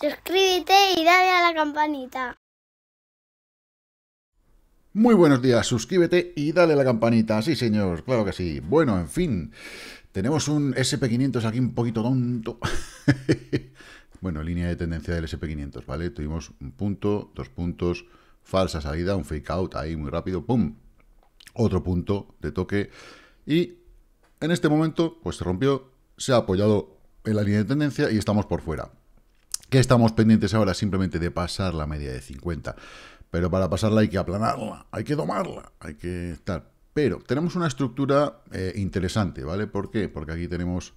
Suscríbete y dale a la campanita. Muy buenos días, suscríbete y dale a la campanita. Sí, señor, claro que sí. Bueno, en fin, tenemos un SP500 aquí un poquito tonto. bueno, línea de tendencia del SP500, ¿vale? Tuvimos un punto, dos puntos, falsa salida, un fake out ahí muy rápido, ¡pum! Otro punto de toque y en este momento, pues se rompió, se ha apoyado en la línea de tendencia y estamos por fuera que estamos pendientes ahora simplemente de pasar la media de 50. Pero para pasarla hay que aplanarla, hay que domarla, hay que estar. Pero tenemos una estructura eh, interesante, ¿vale? ¿Por qué? Porque aquí tenemos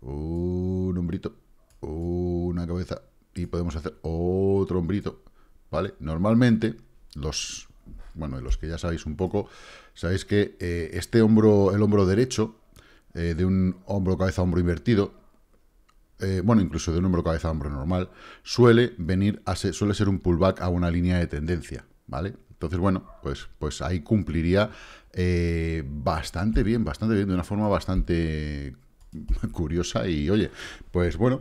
un hombrito, una cabeza y podemos hacer otro hombrito, ¿vale? Normalmente los, bueno, los que ya sabéis un poco, sabéis que eh, este hombro, el hombro derecho eh, de un hombro cabeza hombro invertido eh, bueno, incluso de un hombro cabeza a hombro normal, suele venir a ser, suele ser un pullback a una línea de tendencia, ¿vale? Entonces, bueno, pues, pues ahí cumpliría eh, bastante bien, bastante bien, de una forma bastante curiosa y, oye, pues bueno,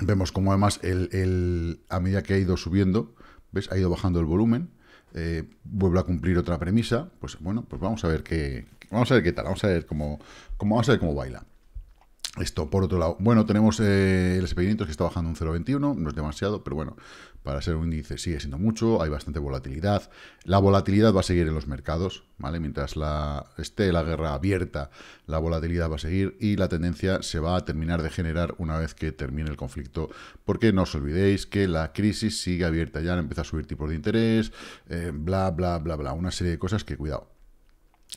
vemos como además el, a medida que ha ido subiendo, ¿ves? Ha ido bajando el volumen, eh, vuelve a cumplir otra premisa, pues bueno, pues vamos a ver qué, vamos a ver qué tal, vamos a ver cómo, cómo, vamos a ver cómo baila. Esto, por otro lado, bueno, tenemos eh, el SP500 que está bajando un 0,21, no es demasiado, pero bueno, para ser un índice sigue siendo mucho, hay bastante volatilidad. La volatilidad va a seguir en los mercados, ¿vale? Mientras esté la guerra abierta, la volatilidad va a seguir y la tendencia se va a terminar de generar una vez que termine el conflicto, porque no os olvidéis que la crisis sigue abierta, ya empieza a subir tipos de interés, eh, bla, bla, bla, bla, una serie de cosas que, cuidado,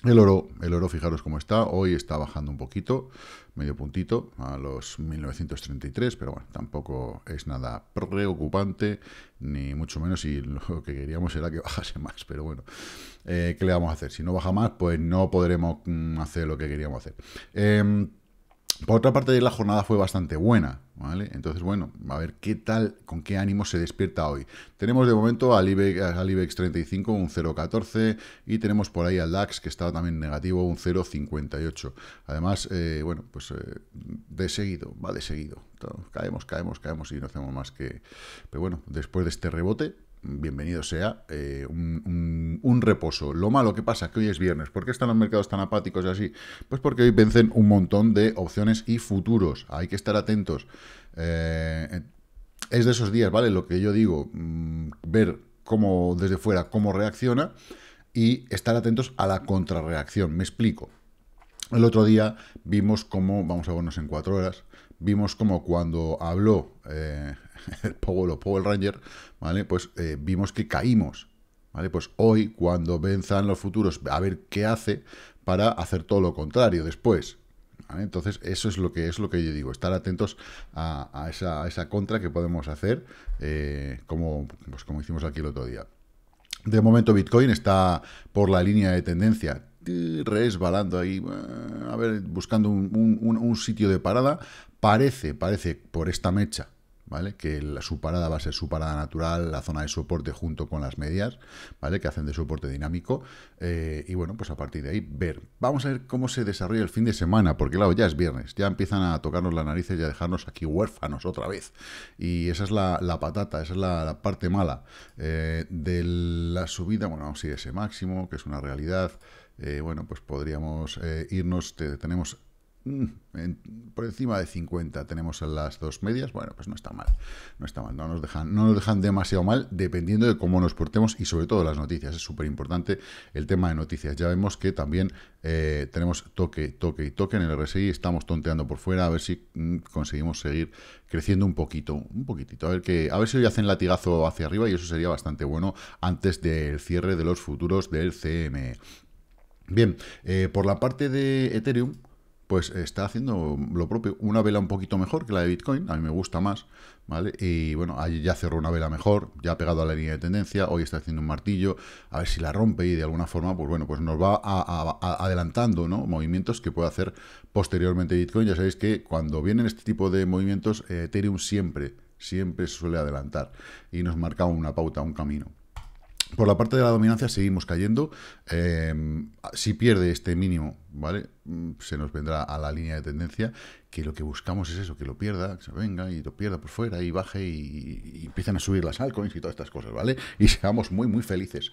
el oro, el oro, fijaros cómo está, hoy está bajando un poquito, medio puntito, a los 1933, pero bueno, tampoco es nada preocupante, ni mucho menos, y lo que queríamos era que bajase más, pero bueno, eh, ¿qué le vamos a hacer? Si no baja más, pues no podremos mm, hacer lo que queríamos hacer. Em, por otra parte, la jornada fue bastante buena, ¿vale? Entonces, bueno, a ver qué tal, con qué ánimo se despierta hoy. Tenemos de momento al IBEX, al 35 e un 0,14 y tenemos por ahí al DAX que estaba también negativo un 0,58. Además, eh, bueno, pues eh, de seguido, va de seguido. Caemos, caemos, caemos y no hacemos más que... Pero bueno, después de este rebote, bienvenido sea eh, un, reposo. Lo malo que pasa que hoy es viernes. ¿Por qué están los mercados tan apáticos y así? Pues porque hoy vencen un montón de opciones y futuros. Hay que estar atentos. Eh, eh, es de esos días, ¿vale? Lo que yo digo, mm, ver cómo desde fuera, cómo reacciona y estar atentos a la contrarreacción. Me explico. El otro día vimos cómo, vamos a vernos en cuatro horas, vimos cómo cuando habló el Powell Ranger, ¿vale? Pues eh, vimos que caímos, ¿vale? Pues hoy, cuando venzan los futuros, a ver qué hace para hacer todo lo contrario después. Entonces, eso es lo que es lo que yo digo, estar atentos a, esa, contra que podemos hacer, eh, como, pues como hicimos aquí el otro día. De momento Bitcoin está por la línea de tendencia, resbalando ahí, a ver, buscando un sitio de parada. Parece, parece, por esta mecha, ¿vale? Que la, su parada va a ser su parada natural, la zona de soporte junto con las medias, ¿vale? Que hacen de soporte dinámico. Eh, y bueno, pues a partir de ahí ver. Vamos a ver cómo se desarrolla el fin de semana, porque claro, ya es viernes, ya empiezan a tocarnos las narices y a dejarnos aquí huérfanos otra vez. Y esa es la, patata, esa es la, parte mala eh, de la subida, bueno, vamos a ir ese máximo, que es una realidad. Eh, bueno, pues podríamos irnos, tenemos Mm, por encima de 50 tenemos las dos medias, bueno, pues no está mal, no está mal, no nos dejan, no nos dejan demasiado mal dependiendo de cómo nos portemos y sobre todo las noticias, es súper importante el tema de noticias, ya vemos que también eh, tenemos toque, toque y toque en el RSI, estamos tonteando por fuera, a ver si mm, conseguimos seguir creciendo un poquito, un poquitito, a ver a si hoy hacen latigazo hacia arriba y eso sería bastante bueno antes del cierre de los futuros del CME. Bien, eh, por la parte de Ethereum, pues está haciendo lo propio. Una vela un poquito mejor que la de Bitcoin, a mí me gusta más, ¿vale? Y bueno, ahí ya cerró una vela mejor, ya ha pegado a la línea de tendencia, hoy está haciendo un martillo, a ver si la rompe y de alguna forma, pues bueno, pues nos va a, adelantando, ¿no? Movimientos que puede hacer posteriormente Bitcoin. Ya sabéis que cuando vienen este tipo de movimientos, eh, Ethereum siempre, siempre suele adelantar y nos marca una pauta, un camino. Por la parte de la dominancia seguimos cayendo. Eh, si pierde este mínimo, ¿vale? Mm, se nos vendrá a la línea de tendencia, que lo que buscamos es eso, que lo pierda, que se venga y lo pierda por fuera y baje y, empiezan a subir las altcoins y todas estas cosas, ¿vale? Y seamos muy, muy felices.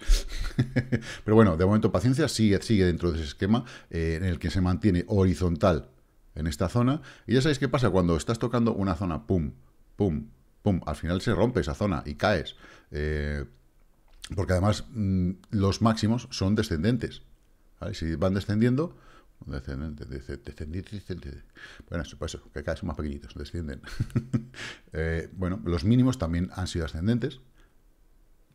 Pero bueno, de momento paciencia, sigue, sigue dentro de ese esquema eh, en el que se mantiene horizontal en esta zona. Y ya sabéis qué pasa cuando estás tocando una zona, pum, pum, pum, al final se rompe esa zona y caes. Eh, porque además mm, los máximos son descendentes. Si van descendiendo, descendente, descendiente, Bueno, eso, eso, que cada vez son más pequeñitos, descienden. Eh, bueno, los mínimos también han sido ascendentes,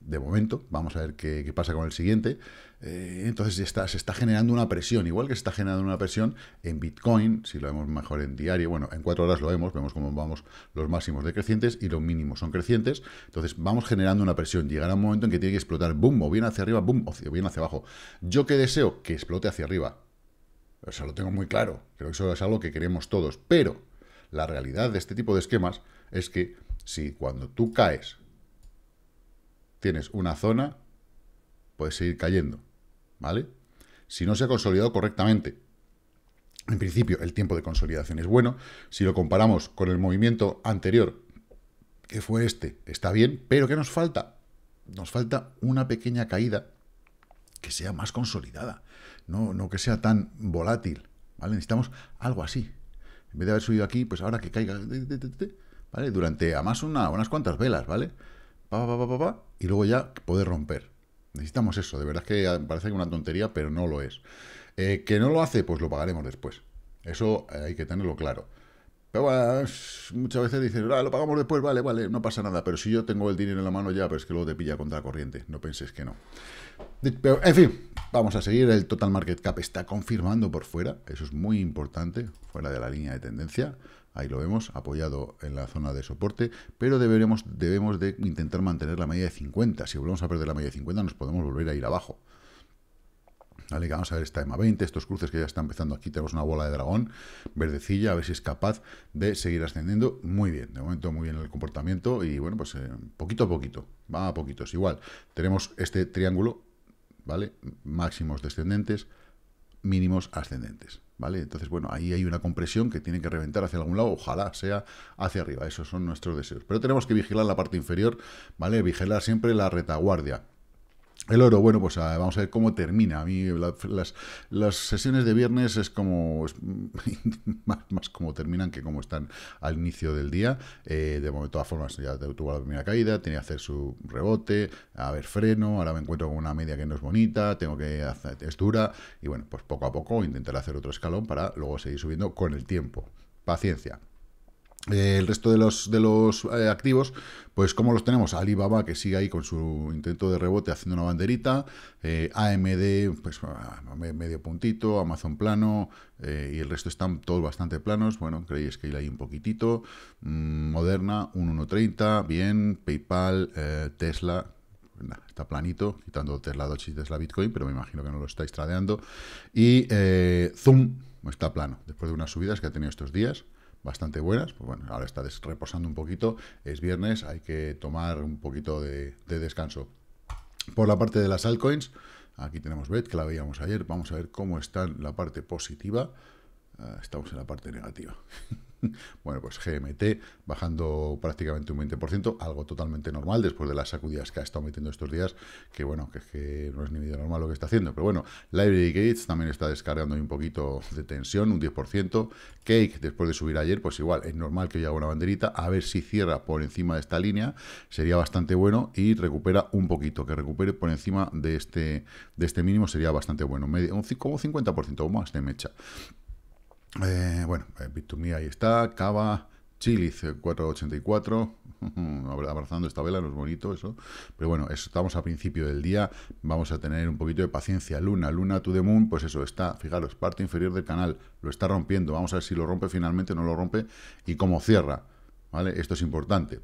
de momento, vamos a ver qué, pasa con el siguiente. Eh, entonces está, se está generando una presión, igual que se está generando una presión en Bitcoin, si lo vemos mejor en diario, bueno, en cuatro horas lo vemos, vemos cómo vamos los máximos decrecientes y los mínimos son crecientes, entonces vamos generando una presión, llegará un momento en que tiene que explotar, boom, o bien hacia arriba, boom, o bien hacia abajo. Yo que deseo que explote hacia arriba, o sea, lo tengo muy claro, creo que eso es algo que queremos todos, pero la realidad de este tipo de esquemas es que si cuando tú caes tienes una zona, puedes seguir cayendo, ¿vale? Si no se ha consolidado correctamente, en principio el tiempo de consolidación es bueno, si lo comparamos con el movimiento anterior, que fue este, está bien, pero ¿qué nos falta? Nos falta una pequeña caída que sea más consolidada, no, no que sea tan volátil, ¿vale? Necesitamos algo así. En vez de haber subido aquí, pues ahora que caiga, ¿vale? Durante, además, una, unas cuantas velas, ¿vale? y luego ya poder romper. Necesitamos eso, de verdad que parece una tontería, pero no lo es. Eh, que no lo hace, pues lo pagaremos después. Eso eh, hay que tenerlo claro. Pero muchas veces dicen, ah, lo pagamos después, vale, vale, no pasa nada. Pero si yo tengo el dinero en la mano ya, pero es que luego te pilla contra corriente. No penses que no. en fin, vamos a seguir. El total market cap está confirmando por fuera. Eso es muy importante, fuera de la línea de tendencia ahí lo vemos, apoyado en la zona de soporte, pero debemos de intentar mantener la media de 50. Si volvemos a perder la media de 50 nos podemos volver a ir abajo. Vale, vamos a ver esta EMA 20, estos cruces que ya están empezando aquí, tenemos una bola de dragón verdecilla, a ver si es capaz de seguir ascendiendo. Muy bien, de momento muy bien el comportamiento y bueno, pues eh, poquito a poquito, va a poquitos. Igual, tenemos este triángulo, ¿vale? Máximos descendentes, mínimos ascendentes. Entonces, bueno, ahí hay una compresión que tiene que reventar hacia algún lado, ojalá sea hacia arriba, esos son nuestros deseos. Pero tenemos que vigilar la parte inferior, ¿vale? Vigilar siempre la retaguardia. El oro, bueno, pues ah, vamos a ver cómo termina. A mí las, sesiones de viernes es como más, como terminan que como están al inicio del día. Eh, de, momento, todas formas, ya tuvo la primera caída, tenía que hacer su rebote, a ver freno, ahora me encuentro con una media que no es bonita, tengo que hacer, textura, y bueno, pues poco a poco intentaré hacer otro escalón para luego seguir subiendo con el tiempo. Paciencia. Eh, el resto de los, de los eh, activos, pues como los tenemos, Alibaba que sigue ahí con su intento de rebote haciendo una banderita, eh, AMD pues ah, medio puntito, Amazon plano y el resto están todos bastante planos, bueno, creéis que ahí un poquitito, mm, Moderna un 1.30, bien, PayPal, Tesla, está planito, quitando Tesla Doge y Tesla Bitcoin, pero me imagino que no lo estáis tradeando. Y Zoom está plano, después de unas subidas que ha tenido estos días bastante buenas. Pues bueno, ahora está reposando un poquito, es viernes, hay que tomar un poquito de, descanso. Por la parte de las altcoins, aquí tenemos BET, que la veíamos ayer, vamos a ver cómo está la parte positiva. Ah, estamos en la parte negativa. bueno, pues GMT bajando prácticamente un 20%, algo totalmente normal después de las sacudidas que ha estado metiendo estos días, que bueno, que, que no es ni medio normal lo que está haciendo. Pero bueno, Library Gates también está descargando un poquito de tensión, un 10%. Cake, después de subir ayer, pues igual, es normal que hoy una banderita, a ver si cierra por encima de esta línea, sería bastante bueno y recupera un poquito, que recupere por encima de este, de este mínimo sería bastante bueno, medio, un, como 50% o más de mecha. Eh, bueno, eh, Bitumia ahí está, Cava, Chiliz 484, abrazando esta vela, no es bonito eso, pero bueno, estamos a principio del día, vamos a tener un poquito de paciencia, Luna, Luna to the Moon, pues eso, está, fijaros, parte inferior del canal, lo está rompiendo, vamos a ver si lo rompe finalmente, no lo rompe, y cómo cierra, ¿vale? Esto es importante.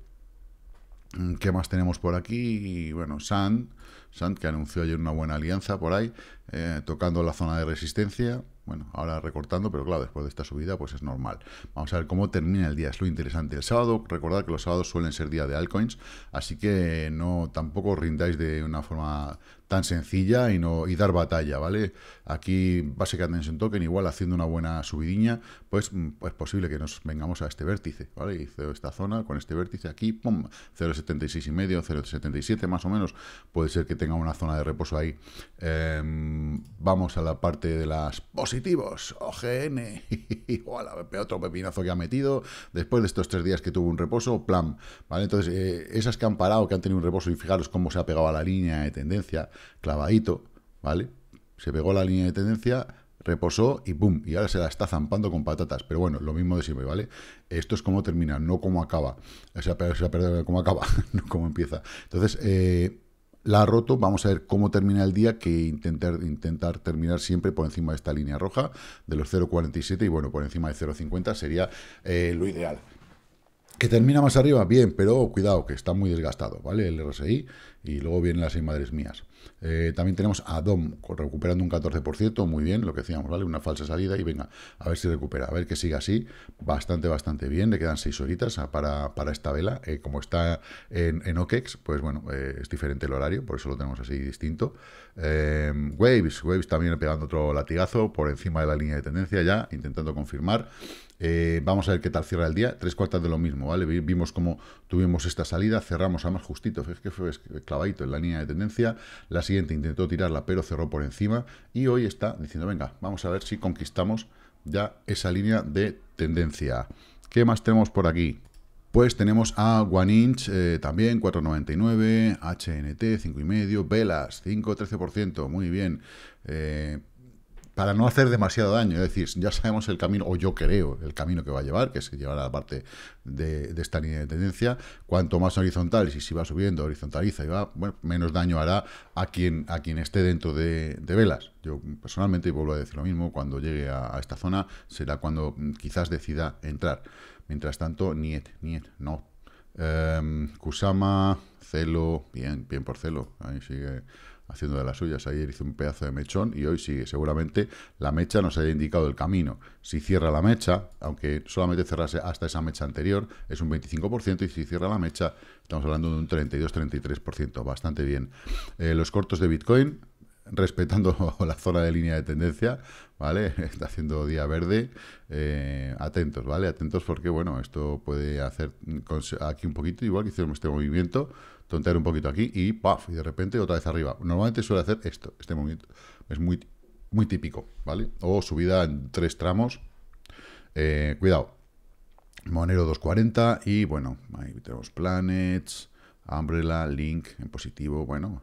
Mm, ¿Qué más tenemos por aquí? Bueno, Sand, Sand que anunció ayer una buena alianza por ahí, eh, tocando la zona de resistencia, bueno, ahora recortando, pero claro, después de esta subida, pues es normal. Vamos a ver cómo termina el día, es lo interesante. El sábado, recordad que los sábados suelen ser día de altcoins, así que no tampoco rindáis de una forma tan sencilla y, no, y dar batalla, ¿vale? Aquí, en ese Token, igual haciendo una buena subidiña, pues mm, es posible que nos vengamos a este vértice, ¿vale? Y esta zona con este vértice aquí, pum, 0.76 y medio, 0.77 más o menos, puede ser que tenga una zona de reposo ahí. Em, vamos a la parte de las positivos, OGN, igual, otro pepinazo que ha metido, después de estos tres días que tuvo un reposo, plan, ¿vale? Entonces, eh, esas que han parado, que han tenido un reposo, y fijaros cómo se ha pegado a la línea de tendencia, clavadito, ¿vale? Se pegó la línea de tendencia, reposó y ¡pum! Y ahora se la está zampando con patatas. Pero bueno, lo mismo de siempre, ¿vale? Esto es como termina, no cómo acaba. O sea, perdido cómo acaba, no cómo empieza. Entonces, eh, la ha roto, vamos a ver cómo termina el día, que intentar, intentar terminar siempre por encima de esta línea roja, de los 0,47 y bueno, por encima de 0,50 sería eh, lo ideal. Que termina más arriba, bien, pero cuidado, que está muy desgastado, ¿vale? El RSI y luego vienen las seis madres mías. Eh, también tenemos a DOM recuperando un 14%, muy bien, lo que decíamos, ¿vale? Una falsa salida y venga, a ver si recupera, a ver que siga así, bastante, bastante bien, le quedan 6 horitas ah, para, esta vela, eh, como está en, en, OKEX, pues bueno, eh, es diferente el horario, por eso lo tenemos así distinto. Waves, Waves también pegando otro latigazo por encima de la línea de tendencia ya, intentando confirmar, eh, vamos a ver qué tal cierra el día. Tres cuartas de lo mismo, ¿vale? Vimos cómo tuvimos esta salida, cerramos a más justito. Es que fue clavadito en la línea de tendencia. La siguiente intentó tirarla, pero cerró por encima. Y hoy está diciendo, venga, vamos a ver si conquistamos ya esa línea de tendencia. ¿Qué más tenemos por aquí? Pues tenemos a One Inch eh, también 4,99, HNT 5,5, Velas 5,13%, muy bien. Eh, para no hacer demasiado daño. Es decir, ya sabemos el camino, o yo creo el camino que va a llevar, que se llevará a la parte de, esta línea de tendencia. Cuanto más horizontal, y si, va subiendo, horizontaliza y va, bueno, menos daño hará a quien, a quien esté dentro de, velas. Yo personalmente, y vuelvo a decir lo mismo, cuando llegue a, esta zona será cuando mm, quizás decida entrar. Mientras tanto, niet, niet, no. Em, Kusama, Celo, bien, bien por Celo. Ahí sigue haciendo de las suyas. Ayer hizo un pedazo de mechón y hoy sigue. Seguramente la mecha nos haya indicado el camino. Si cierra la mecha, aunque solamente cerrase hasta esa mecha anterior, es un 25%, y si cierra la mecha, estamos hablando de un 32-33%. Bastante bien. Eh, los cortos de Bitcoin, respetando la zona de línea de tendencia, ¿vale? Está haciendo día verde. Eh, atentos, ¿vale? Atentos porque, bueno, esto puede hacer aquí un poquito, igual que hicimos este movimiento, tontear un poquito aquí y ¡paf! Y de repente otra vez arriba. Normalmente suele hacer esto, este movimiento. Es muy, muy típico, ¿vale? O subida en tres tramos. Eh, cuidado. Monero 240 y, bueno, ahí tenemos Planets... Umbrella, Link, en positivo, bueno,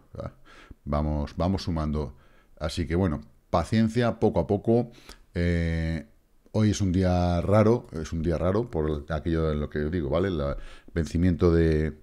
vamos, vamos sumando. Así que bueno, paciencia, poco a poco. Eh, hoy es un día raro, es un día raro por aquello en lo que digo, ¿vale? El vencimiento de,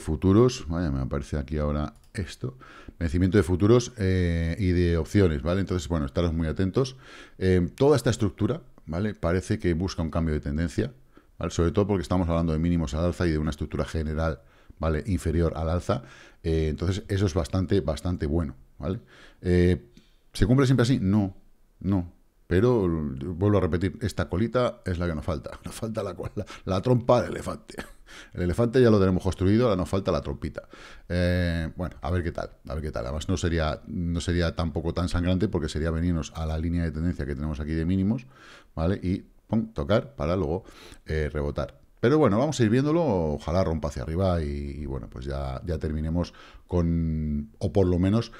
futuros, vaya, me aparece aquí ahora esto, vencimiento de futuros eh, y de opciones, ¿vale? Entonces, bueno, estaros muy atentos. Eh, toda esta estructura, ¿vale? Parece que busca un cambio de tendencia, ¿vale? Sobre todo porque estamos hablando de mínimos al alza y de una estructura general ¿vale? Inferior al alza. Eh, entonces, eso es bastante, bastante bueno, ¿vale? Eh, ¿Se cumple siempre así? No, no. Pero vuelvo a repetir, esta colita es la que nos falta. Nos falta la, la, la trompa del elefante. El elefante ya lo tenemos construido, ahora nos falta la trompita. Eh, bueno, a ver qué tal, a ver qué tal. Además, no sería, no sería tampoco tan sangrante porque sería venirnos a la línea de tendencia que tenemos aquí de mínimos, ¿vale? Y pum, tocar para luego rebotar. Pero bueno, vamos a ir viéndolo, ojalá rompa hacia arriba y, bueno, pues ya, ya terminemos con, o por lo menos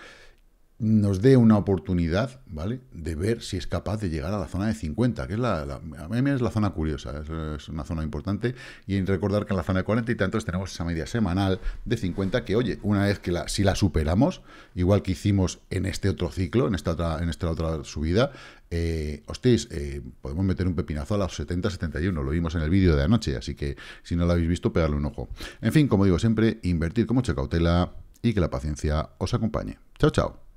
nos dé una oportunidad, ¿vale? De ver si es capaz de llegar a la zona de 50, que es la, a mí es la zona curiosa, es, una zona importante. Y recordar que en la zona de 40 y tantos tenemos esa media semanal de 50 que, oye, una vez que la, si la superamos, igual que hicimos en este otro ciclo, en esta otra, en esta otra subida, eh, eh podemos meter un pepinazo a los 70-71, lo vimos en el vídeo de anoche, así que si no lo habéis visto, pegarle un ojo. En fin, como digo siempre, invertir con mucha cautela y que la paciencia os acompañe. Chao, chao.